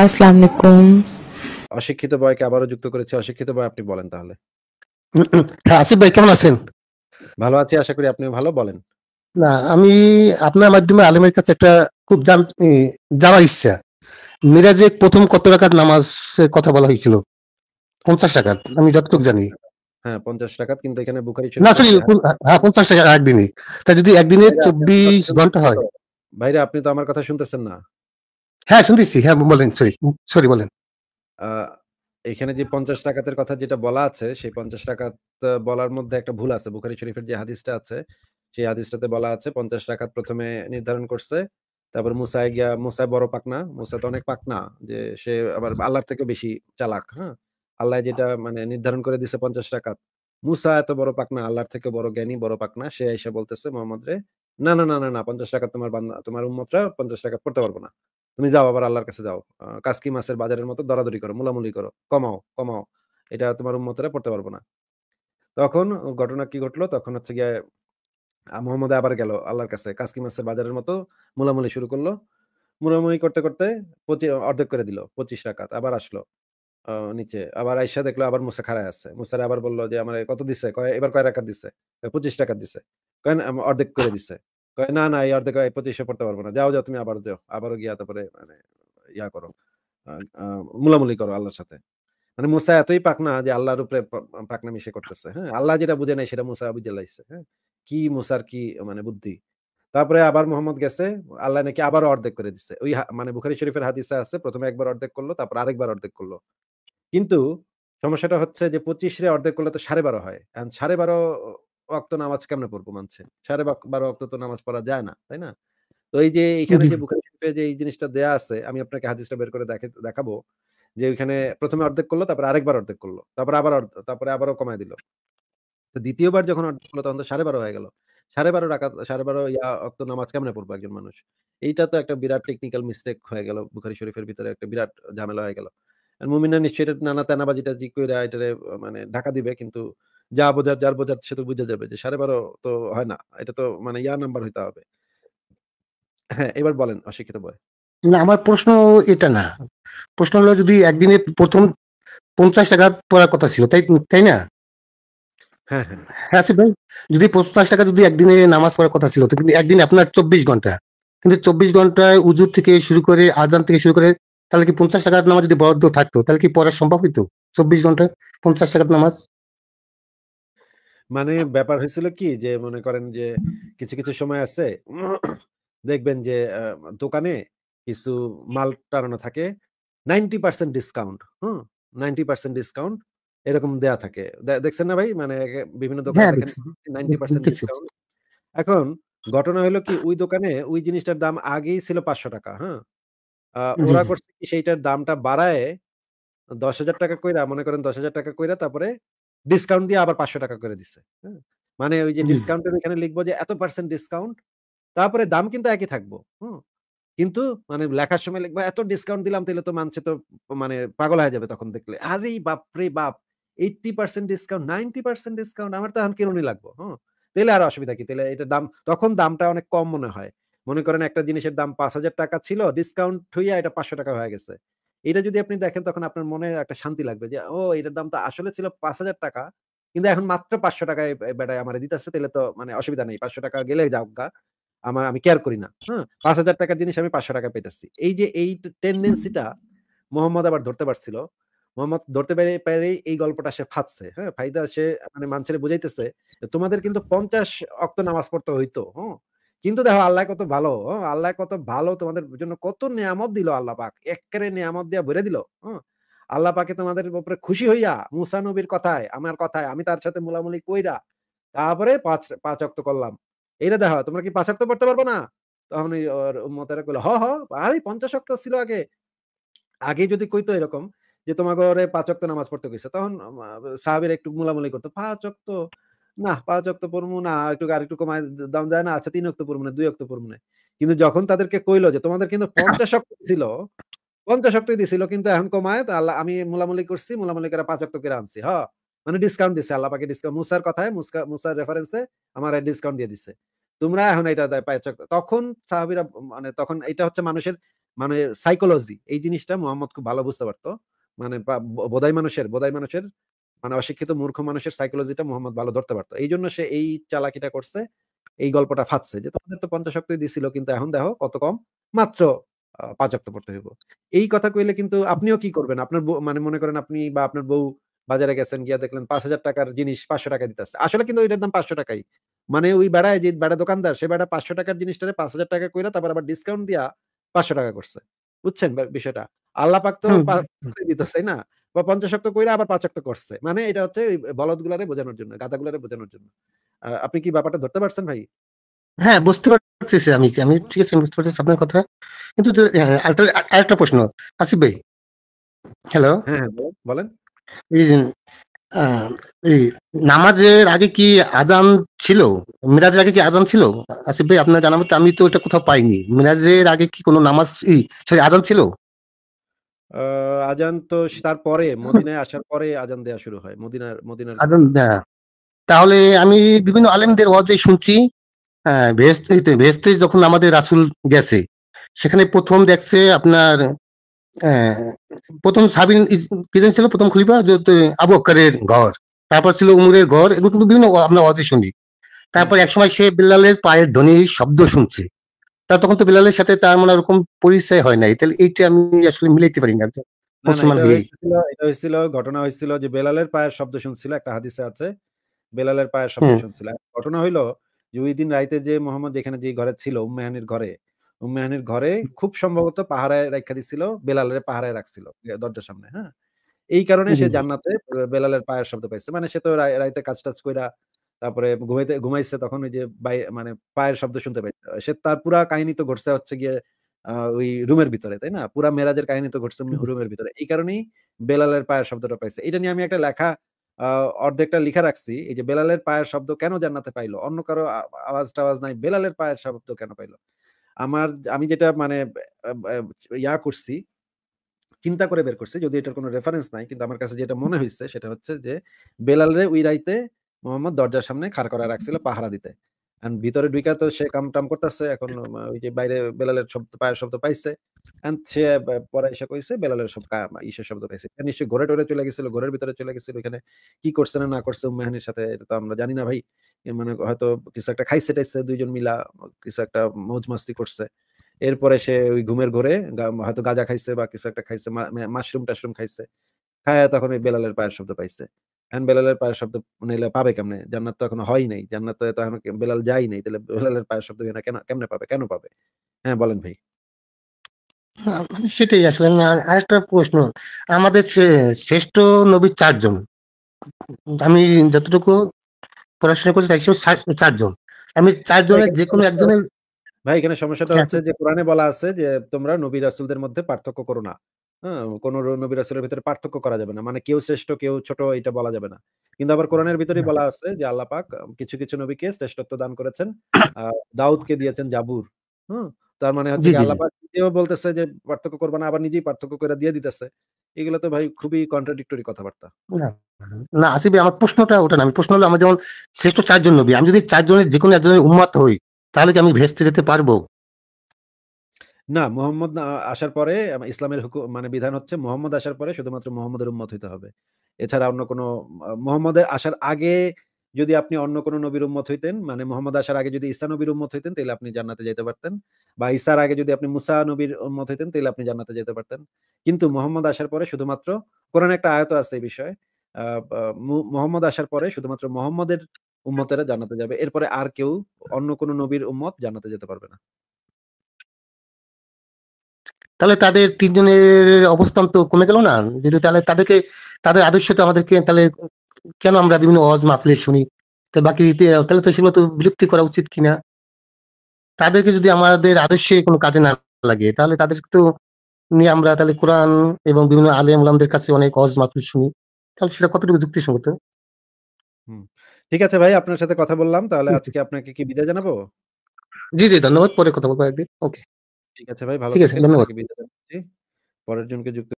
আসসালামু আলাইকুম অশিক্ষিত আবারও যুক্ত করেছে অশিক্ষিত আপনি বলেন তাহলে হ্যাঁ, আসিফ ভাই কেমন আছেন ভালো আছি আশা করি আপনি ভালো বলেন না আমি আপনার মাধ্যমে আলিমের কাছে একটা খুব জানার ইচ্ছা মিরাজে প্রথম কত টাকার নামাজ কথা বলা হয়েছিল পঞ্চাশ টাকা আমি যতটুকু জানি হ্যাঁ পঞ্চাশ টাকা কিন্তু এখানে বুখারি না সরি হ্যাঁ পঞ্চাশ টাকা একদিনে তা যদি একদিনে চব্বিশ ঘন্টা হয় ভাইরা আপনি তো আমার কথা শুনতেছেন না হ্যাঁ শুনতেছি হ্যাঁ বলেন সরি সরি বলেন এখানে যে পঞ্চাশ টাকাতের কথা যেটা বলা আছে সেই পঞ্চাশ বলার মধ্যে একটা ভুল আছে বুখারি শরীফের যে হাদিসটা আছে সেই হাদিসটাতে বলা আছে পঞ্চাশ প্রথমে নির্ধারণ করছে তারপর মুসাই গিয়া মুসাই বড় পাকনা মুসা তো অনেক পাকনা যে সে আবার আল্লাহর থেকে বেশি চালাক হ্যাঁ আল্লাহ যেটা মানে নির্ধারণ করে দিছে পঞ্চাশ টাকা মুসা এত বড় পাকনা আল্লাহর থেকে বড় জ্ঞানী বড় পাকনা সে এসে বলতেছে মোহাম্মদ রে না না না না না পঞ্চাশ টাকা তোমার বান্দা তোমার উন্মতরা পঞ্চাশ টাকা পড়তে পারবো না তুমি যাও আবার আল্লাহর কাছে যাও কাসকি মাছের বাজারের মতো দরাদরি করো মোলামুলি করো কমাও কমাও এটা তোমার উন্মতরা পড়তে পারবো না তখন ঘটনা কি ঘটলো তখন হচ্ছে গিয়ে মোহাম্মদ আবার গেল আল্লাহর কাছে কাসকি মাছের বাজারের মতো মোলামুলি শুরু করলো মোলামুলি করতে করতে অর্ধেক করে দিল পঁচিশ রাকাত আবার আসলো নিচে আবার আইসা দেখলো আবার মুসা খারায় আছে মুসারে আবার বললো যে আমার কত দিছে এবার কয় রাকাত দিছে পঁচিশ টাকা দিছে কেন অর্ধেক করে দিছে কয় না না এই অর্ধেক এই প্রতিষ্ঠা পড়তে পারবো না যাও যাও তুমি আবার যাও আবারও গিয়া তারপরে মানে ইয়া করো মূলামুলি করো আল্লাহর সাথে মানে মুসা এতই পাকনা যে আল্লাহর উপরে পাকনা মিশে করতেছে হ্যাঁ আল্লাহ যেটা বুঝে নাই সেটা মুসা বুঝে লাগছে হ্যাঁ কি মুসার কি মানে বুদ্ধি তারপরে আবার মোহাম্মদ গেছে আল্লাহ নাকি আবার অর্ধেক করে দিছে ওই মানে বুখারি শরীফের হাদিসে আছে প্রথমে একবার অর্ধেক করলো তারপর আরেকবার অর্ধেক করলো কিন্তু সমস্যাটা হচ্ছে যে পঁচিশ রে অর্ধেক করলে তো সাড়ে বারো হয় সাড়ে বারো অক্ত নামাজ কেমনে পড়বো মানছে সাড়ে বারো অক্ত তো নামাজ পড়া যায় না তাই না তো এই যে এখানে যে বুখারি শরীফে যে এই জিনিসটা দেয়া আছে আমি আপনাকে হাদিসটা বের করে দেখাবো যে ওইখানে প্রথমে অর্ধেক করলো তারপরে আরেকবার অর্ধেক করলো তারপরে আবার তারপরে আবারও কমাই দিল তো দ্বিতীয়বার যখন অর্ধেক করলো তখন তো সাড়ে বারো হয়ে গেল সাড়ে বারো টাকা সাড়ে বারো ইয়া অক্ত নামাজ কেমনে পড়বো একজন মানুষ এইটা তো একটা বিরাট টেকনিক্যাল মিস্টেক হয়ে গেল বুখারি শরীফের ভিতরে একটা বিরাট ঝামেলা হয়ে গেল মুমিনা নিশ্চয়ই নানা তেনাবাজিটা জি কইরা এটারে মানে ঢাকা দিবে কিন্তু যা বোঝার যার বোঝার সে তো বুঝে যাবে যে সাড়ে বারো তো হয় না এটা তো মানে ইয়ার নাম্বার হইতে হবে হ্যাঁ এবার বলেন অশিক্ষিত বয় না আমার প্রশ্ন এটা না প্রশ্ন হলো যদি একদিনে প্রথম পঞ্চাশ টাকা পড়ার কথা ছিল তাই তাই না হ্যাঁ হ্যাঁ, হ্যাঁ ভাই যদি পঞ্চাশ টাকা যদি একদিনে নামাজ পড়ার কথা ছিল কিন্তু একদিন আপনার চব্বিশ ঘন্টা কিন্তু চব্বিশ ঘন্টায় উজুর থেকে শুরু করে আজান থেকে শুরু করে তাহলে কি পঞ্চাশ টাকার নামাজ যদি বরাদ্দ থাকতো তাহলে কি পড়া সম্ভব হইতো চব্বিশ ঘন্টা পঞ্চাশ টাকার নামাজ মানে ব্যাপার হয়েছিল কি যে মনে করেন যে কিছু কিছু সময় আছে দেখবেন যে আহ, দোকানে কিছু মাল টানানো থাকে পার্সেন্ট ডিসকাউন্ট হুম পার্সেন্ট ডিসকাউন্ট এরকম দেয়া থাকে দেখছেন না ভাই মানে বিভিন্ন দোকানে হ্যাঁ, পার্সেন্ট ডিসকাউন্ট এখন ঘটনা হলো কি ওই দোকানে ওই জিনিসটার দাম আগেই ছিল পাঁচশো টাকা হ্যাঁ আহ, ওরা করছে কি সেইটার দামটা বাড়ায় দশ হাজার টাকা কইরা মনে করেন দশ হাজার টাকা কইরা তারপরে ডিসকাউন্ট দিয়ে আবার পাঁচশো টাকা করে দিচ্ছে হ্যাঁ? মানে ওই যে ডিসকাউন্টের এখানে লিখবো যে এত পার্সেন্ট ডিসকাউন্ট তারপরে দাম কিন্তু একই থাকবো কিন্তু মানে লেখার সময় লিখবো এত ডিসকাউন্ট দিলাম তাহলে তো মানছে তো মানে পাগল হয়ে যাবে তখন দেখলে আরে বাপ রে বাপ eighty percent discount ninety percent discount আমার তখন কিরণই লাগবো হ্যাঁ তাহলে আর অসুবিধা কি তাহলে এটা দাম তখন দামটা অনেক কম মনে হয় মনে করেন একটা জিনিসের দাম পাঁচ হাজার টাকা ছিল ডিসকাউন্ট হইয়া এটা পাঁচশো টাকা হয়ে গেছে এটা যদি আপনি দেখেন তখন আপনার মনে একটা শান্তি লাগবে যে ও এটার দাম তো আসলে ছিল পাঁচ হাজার টাকা কিন্তু এখন মাত্র পাঁচশো টাকায় বেটায় আমার দিতে আসছে তাহলে তো মানে অসুবিধা নেই পাঁচশো টাকা গেলে যাও গা আমার আমি কেয়ার করি না হ্যাঁ পাঁচ হাজার টাকার জিনিস আমি পাঁচশো টাকা পেতেছি এই যে এই টেন্ডেন্সিটা মোহাম্মদ আবার ধরতে পারছিল মোহাম্মদ ধরতে পেরে পেরেই এই গল্পটা সে ফাঁদছে হ্যাঁ ফাইদা সে মানে মানুষের বুঝাইতেছে তোমাদের কিন্তু পঞ্চাশ অক্ত নামাজ পড়তে হইতো হ্যাঁ কিন্তু দেখো আল্লাহ কত ভালো আল্লাহ কত ভালো তোমাদের জন্য কত নিয়ামত দিল আল্লাহ পাক একেবারে নিয়ামত দিয়া ভরে দিল আল্লাহ পাকে তোমাদের উপরে খুশি হইয়া মুসা নবীর কথায় আমার কথায় আমি তার সাথে মোলামুলি কইরা তারপরে পাঁচ পাঁচ অক্ত করলাম এইটা দেখো তোমরা কি পাঁচ অক্ত পড়তে পারবো না তখন ওই মতেরা কইলো হ হ আরে পঞ্চাশ অক্ত ছিল আগে আগে যদি কইতো এরকম যে তোমাকে পাঁচ অক্ত নামাজ পড়তে গেছে তখন সাহাবির একটু মোলামুলি করতো পাঁচ অক্ত না পাঁচ অক্ট পড়বো না একটু আর একটু কমায় দাম যায় না আচ্ছা তিন অক্ট পড়বো না দুই অক্ট পড়বো না কিন্তু যখন তাদেরকে কইলো যে তোমাদের কিন্তু পঞ্চাশ অক্ট ছিল পঞ্চাশ অক্ট দিছিল কিন্তু এখন কমায় তো আল্লাহ আমি মোলামুলি করছি মোলামুলি করে পাঁচ অক্ট করে আনছি হ্যাঁ মানে ডিসকাউন্ট দিছে আল্লাহ পাকে ডিসকাউন্ট মুসার কথায় মুসকা মুসার রেফারেন্সে আমার ডিসকাউন্ট দিয়ে দিছে তোমরা এখন এটা পাঁচ অক্ট তখন সাহাবিরা মানে তখন এটা হচ্ছে মানুষের মানে সাইকোলজি এই জিনিসটা মোহাম্মদ খুব ভালো বুঝতে পারতো মানে বোধাই মানুষের বোধাই মানুষের মানে অশিক্ষিত মূর্খ মানুষের সাইকোলজিটা মোহাম্মদ ভালো ধরতে পারতো এই জন্য সে এই চালাকিটা করছে এই গল্পটা ফাঁদছে যে তোমাদের তো পঞ্চাশ শক্তি দিছিল কিন্তু এখন দেখো কত কম মাত্র পাঁচাপ্ত পড়তে হইব এই কথা কইলে কিন্তু আপনিও কি করবেন আপনার মানে মনে করেন আপনি বা আপনার বউ বাজারে গেছেন গিয়া দেখলেন পাঁচ হাজার টাকার জিনিস পাঁচশো টাকা দিতে দিতেছে আসলে কিন্তু ওইটার দাম পাঁচশো টাকাই মানে ওই বেড়ায় যে বেড়া দোকানদার সে বেড়া পাঁচশো টাকার জিনিসটা পাঁচ হাজার টাকা কইরা তারপর আবার ডিসকাউন্ট দিয়া পাঁচশো টাকা করছে বুঝছেন বিষয়টা আল্লাপাক তো দিত তাই না বা পঞ্চাশক্ত কইরা আবার পাঁচাক্ত করছে মানে এটা হচ্ছে ওই গুলারে বোঝানোর জন্য গুলারে বোঝানোর জন্য আপনি কি ব্যাপারটা ধরতে পারছেন ভাই হ্যাঁ বুঝতে আমি আমি ঠিক আছে বুঝতে পারছি আপনার কথা কিন্তু হ্যাঁ, হ্যাঁ, আরেকটা প্রশ্ন আসিফ ভাই হ্যালো হ্যাঁ, বলেন এই নামাজের আগে কি আজান ছিল মিরাজের আগে কি আজান ছিল আসিফ ভাই আপনার জানা আমি তো এটা কোথাও পাইনি মিরাজের আগে কি কোনো নামাজ সরি আজান ছিল আজান তো তারপরে মদিনায় আসার পরে আজান দেয়া শুরু হয় মদিনার মদিনার আজান তাহলে আমি বিভিন্ন আলেমদের ওয়াজে শুনছি ভেস্তে ভেস্তে যখন আমাদের রাসুল গেছে সেখানে প্রথম দেখছে আপনার প্রথম সাবিন কিজন ছিল প্রথম খলিফা আবু আক্কারের ঘর তারপর ছিল উমরের ঘর এগুলো কিন্তু বিভিন্ন আমরা ওয়াজে শুনি তারপর একসময় সে বিল্লালের পায়ের ধ্বনির শব্দ শুনছে তার তখন তো বিলালের সাথে তার মনে ওরকম পরিচয় হয় নাই তাহলে এইটা আমি আসলে মিলাইতে পারি না এটা হয়েছিল ঘটনা হয়েছিল যে বেলালের পায়ের শব্দ শুনছিল একটা হাদিসে আছে বেলালের পায়ের শব্দ শুনছিল ঘটনা হইলো যে ওই দিন রাইতে যে মোহাম্মদ যেখানে যে ঘরে ছিল উম্মেহানির ঘরে উম্মেহানির ঘরে খুব সম্ভবত পাহাড়ায় রাখা দিছিল বেলালের পাহাড়ায় রাখছিল দরজার সামনে হ্যাঁ এই কারণে সে জান্নাতে বেলালের পায়ের শব্দ পাইছে মানে সে তো রাইতে কাজ টাজ কইরা তারপরে ঘুমাইতে ঘুমাইছে তখন ওই যে মানে পায়ের শব্দ শুনতে পাই সে তার পুরা কাহিনী তো ঘটছে হচ্ছে গিয়ে ওই রুমের ভিতরে তাই না পুরা মেরাজের কাহিনী তো ঘটছে রুমের ভিতরে এই কারণেই বেলালের পায়ের শব্দটা পাইছে এটা নিয়ে আমি একটা লেখা অর্ধেকটা লিখা রাখছি এই যে বেলালের পায়ের শব্দ কেন জান্নাতে পাইলো অন্য কারো আওয়াজ টাওয়াজ নাই বেলালের পায়ের শব্দ কেন পাইলো আমার আমি যেটা মানে ইয়া করছি চিন্তা করে বের করছি যদি এটার কোনো রেফারেন্স নাই কিন্তু আমার কাছে যেটা মনে হয়েছে সেটা হচ্ছে যে বেলালে ওই রাইতে মোহাম্মদ দরজার সামনে খাড় করা রাখছিল পাহারা দিতে এন্ড ভিতরে ঢুকা তো সে কাম টাম করতেছে এখন ওই যে বাইরে বেলালের শব্দ পায়ের শব্দ পাইছে এন্ড সে পরে এসে কইছে বেলালের সব শব্দ পাইছে চলে গেছিল ভিতরে চলে গেছিল কি করছে না না করছে সাথে এটা তো আমরা জানি না ভাই মানে হয়তো কিছু একটা খাইছে টাইছে দুইজন মিলা কিছু একটা মৌজ মাস্তি করছে এরপরে সে ওই ঘুমের ঘরে হয়তো গাজা খাইছে বা কিছু একটা খাইছে মাশরুম টাশরুম খাইছে খায় তখন ওই বেলালের পায়ের শব্দ পাইছে এখন বেলালের পায়ের শব্দ নিলে মানে পাবে কেমনে জান্নাত তো এখনো হয় নাই জান্নাত তো এখন বেলাল যাই নাই তাহলে বেলালের পায়ের শব্দ কেন কেমনে পাবে কেন পাবে হ্যাঁ বলেন ভাই মানে সেটাই আসলে আরেকটা প্রশ্ন আমাদের শ্রেষ্ঠ নবী চারজন আমি যতটুকু পড়াশোনা করছি তাই চারজন আমি চারজনের যে কোনো একজনের ভাই এখানে সমস্যাটা হ্যাঁ। হচ্ছে যে কোরআনে বলা আছে যে তোমরা নবী রাসুলদের মধ্যে পার্থক্য করো না হ্যাঁ, কোন নবী রাসূলের ভিতরে পার্থক্য করা যাবে না মানে কেউ শ্রেষ্ঠ কেউ ছোট এটা বলা যাবে না কিন্তু আবার কোরআনের ভিতরেই বলা আছে যে আল্লাহ পাক কিছু কিছু নবীকে শ্রেষ্ঠত্ব দান করেছেন দাউদকে দিয়েছেন জাবুর হুম তার মানে হচ্ছে আল্লাহ পাক নিজেও বলতেছে যে পার্থক্য করবে না আবার নিজেই পার্থক্য করে দিয়ে দিতেছে এগুলো তো ভাই খুবই কন্ট্রাডিক্টরি কথাবার্তা না আসিবে আমার প্রশ্নটা ওটা না আমি প্রশ্ন হলো আমার যেমন শ্রেষ্ঠ চারজন নবী আমি যদি চারজনের যে কোনো একজনের উম্মাত হই তাহলে কি আমি ভেস্তে যেতে পারবো না, মোহাম্মদ আসার পরে ইসলামের হুকুম মানে বিধান হচ্ছে মোহাম্মদ আসার পরে শুধুমাত্র মোহাম্মদের উম্মত হইতে হবে। এছাড়া অন্য কোনো মোহাম্মদের আসার আগে যদি আপনি অন্য কোনো নবীর উম্মত হইতেন, মানে মোহাম্মদ আসার আগে যদি ঈসা নবীর উম্মত হইতেন তাহলে আপনি জান্নাতে যেতে পারতেন। বা ঈসার আগে যদি আপনি মুসা নবীর উম্মত হইতেন তাহলে আপনি জান্নাতে যেতে পারতেন। কিন্তু মোহাম্মদ আসার পরে শুধুমাত্র কোরআন একটা আয়ত আছে এই বিষয়ে। মোহাম্মদ আসার পরে শুধুমাত্র মোহাম্মদের উম্মতেরা জান্নাতে যাবে। এরপরে আর কেউ অন্য কোনো নবীর উম্মত জান্নাতে যেতে পারবে না। তাহলে তাদের তিনজনের অবস্থান তো কমে গেল না যদি তাহলে তাদেরকে তাদের আদর্শ তো আমাদেরকে তাহলে কেন আমরা বিভিন্ন অজ মাফলে শুনি বাকি তাহলে তো সেগুলো তো বিলুপ্তি করা উচিত কিনা তাদেরকে যদি আমাদের আদর্শে কোনো কাজে না লাগে তাহলে তাদের তো নিয়ে আমরা তাহলে কোরআন এবং বিভিন্ন আলেম উলামদের কাছে অনেক অজ মাফলে শুনি তাহলে সেটা কতটুকু যুক্তিসঙ্গত ঠিক আছে ভাই আপনার সাথে কথা বললাম তাহলে আজকে আপনাকে কি বিদায় জানাবো জি জি ধন্যবাদ পরে কথা বলবো একদিন ওকে ঠিক আছে ভাই ভালো থাকবেন। পরের জনকে যুক্ত